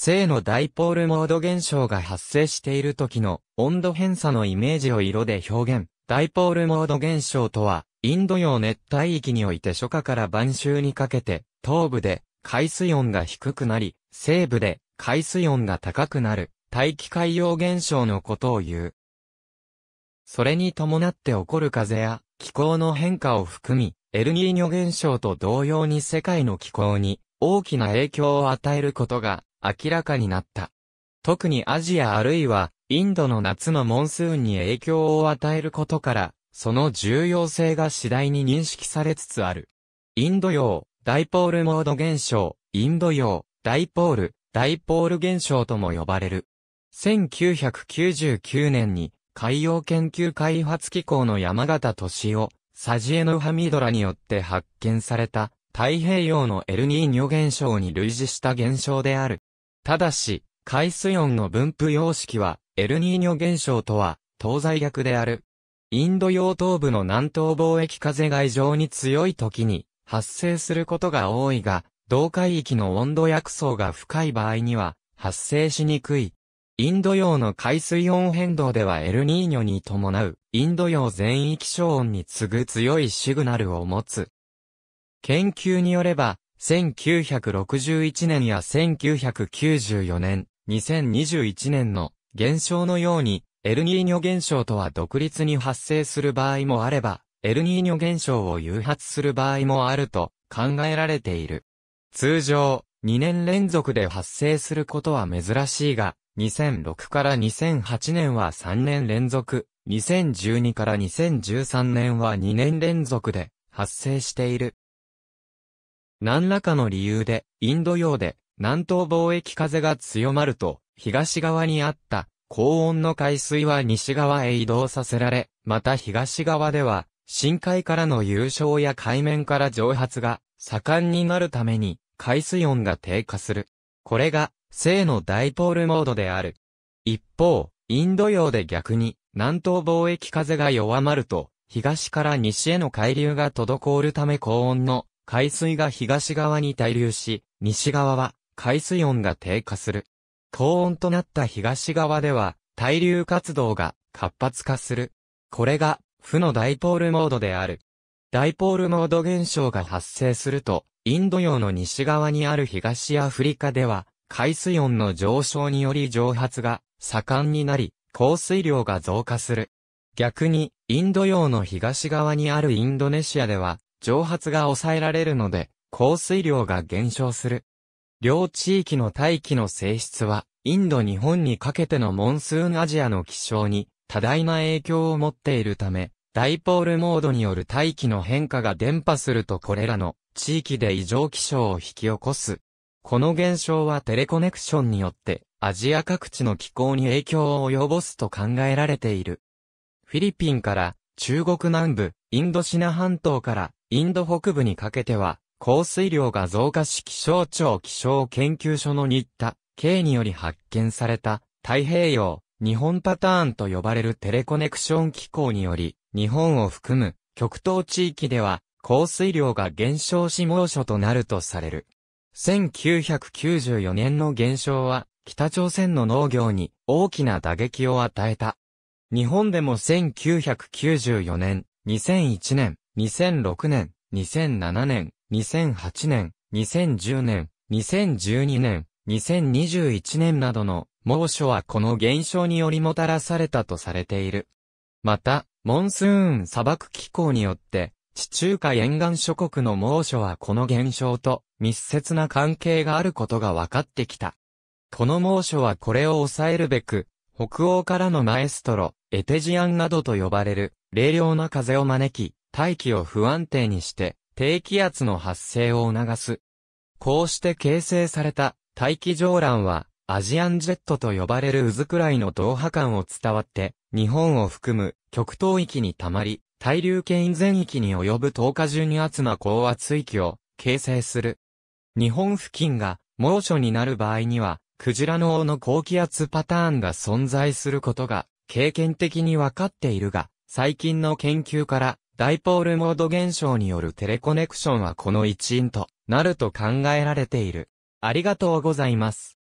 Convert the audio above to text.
正のダイポールモード現象が発生している時の温度偏差のイメージを色で表現。ダイポールモード現象とは、インド洋熱帯域において初夏から晩秋にかけて、東部で海水温が低くなり、西部で海水温が高くなる大気海洋現象のことを言う。それに伴って起こる風や気候の変化を含み、エルニーニョ現象と同様に世界の気候に大きな影響を与えることが明らかになった。特にアジアあるいはインドの夏のモンスーンに影響を与えることから、その重要性が次第に認識されつつある。インド洋、ダイポールモード現象、インド洋、ダイポール、ダイポール現象とも呼ばれる。1999年に海洋研究開発機構の山形敏夫、サジエノハミドラによって発見された太平洋のエルニーニョ現象に類似した現象である。ただし、海水温の分布様式は、エルニーニョ現象とは、東西逆である。インド洋東部の南東貿易風が異常に強い時に、発生することが多いが、同海域の温度薬層が深い場合には、発生しにくい。インド洋の海水温変動ではエルニーニョに伴う、インド洋全域消温に次ぐ強いシグナルを持つ。研究によれば、1961年や1994年、2021年の現象のように、エルニーニョ現象とは独立に発生する場合もあれば、エルニーニョ現象を誘発する場合もあると考えられている。通常、2年連続で発生することは珍しいが、2006から2008年は3年連続、2012から2013年は2年連続で発生している。何らかの理由で、インド洋で南東貿易風が強まると、東側にあった高温の海水は西側へ移動させられ、また東側では、深海からの優勝や海面から蒸発が盛んになるために、海水温が低下する。これが、正のダイポールモードである。一方、インド洋で逆に、南東貿易風が弱まると、東から西への海流が滞るため高温の海水が東側に滞留し、西側は海水温が低下する。高温となった東側では、対流活動が活発化する。これが、負のダイポールモードである。ダイポールモード現象が発生すると、インド洋の西側にある東アフリカでは、海水温の上昇により蒸発が盛んになり、降水量が増加する。逆に、インド洋の東側にあるインドネシアでは、蒸発が抑えられるので、降水量が減少する。両地域の大気の性質は、インド日本にかけてのモンスーンアジアの気象に多大な影響を持っているため、ダイポールモードによる大気の変化が伝播するとこれらの地域で異常気象を引き起こす。この現象はテレコネクションによってアジア各地の気候に影響を及ぼすと考えられている。フィリピンから中国南部、インドシナ半島からインド北部にかけては、降水量が増加し気象庁気象研究所の日田、K により発見された、太平洋、日本パターンと呼ばれるテレコネクション機構により、日本を含む極東地域では、降水量が減少し猛暑となるとされる。1994年の減少は、北朝鮮の農業に大きな打撃を与えた。日本でも1994年、2001年、2006年、2007年、2008年、2010年、2012年、2021年などの猛暑はこの現象によりもたらされたとされている。また、モンスーン砂漠気候によって、地中海沿岸諸国の猛暑はこの現象と密接な関係があることが分かってきた。この猛暑はこれを抑えるべく、北欧からのマエストロ、エテジアンなどと呼ばれる、冷涼な風を招き、大気を不安定にして、低気圧の発生を促す。こうして形成された大気上乱は、アジアンジェットと呼ばれる渦くらいの同波間を伝わって、日本を含む極東域に溜まり、対流圏全域に及ぶ10日順に圧な高圧域を形成する。日本付近が猛暑になる場合には、クジラの王の高気圧パターンが存在することが経験的にわかっているが、最近の研究からダイポールモード現象によるテレコネクションはこの一因となると考えられている。ありがとうございます。